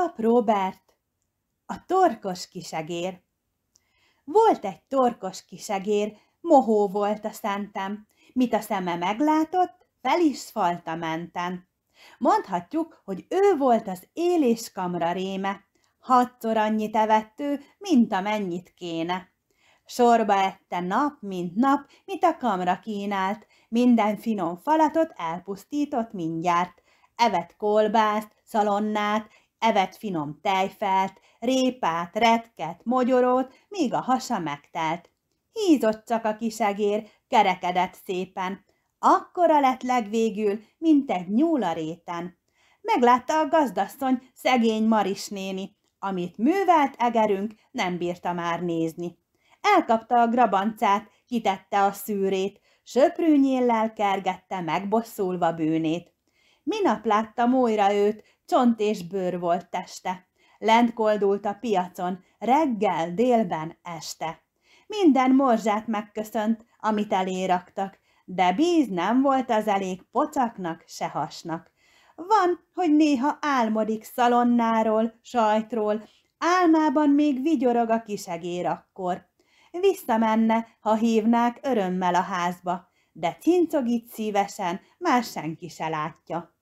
Pap Robert, a torkos kisegér. Volt egy torkos kisegér, mohó volt a szentem. Mit a szeme meglátott, fel is falta menten. Mondhatjuk, hogy ő volt az éléskamra réme. Hatszor annyi evett ő, mint amennyit kéne. Sorba ette nap, mint nap, mit a kamra kínált. Minden finom falatot elpusztított mindjárt. Evet kolbászt, szalonnát, evett finom tejfelt, répát, retket, mogyorót, míg a hasa megtelt. Hízott csak a kisegér, kerekedett szépen. Akkora lett legvégül, mint egy nyúl a réten. Meglátta a gazdasszony szegény Maris néni, amit művelt egerünk nem bírta már nézni. Elkapta a grabancát, kitette a szűrét, söprűnyéllel kergette megbosszulva bűnét. Minap látta Mójra őt, Csont és bőr volt teste. Lent koldult a piacon, reggel, délben, este. Minden morzsát megköszönt, amit eléraktak, de bíz nem volt az elég pocaknak se hasnak. Van, hogy néha álmodik szalonnáról, sajtról, álmában még vigyorog a kisegér akkor. Visszamenne, ha hívnák örömmel a házba, de cincogít szívesen, már senki se látja.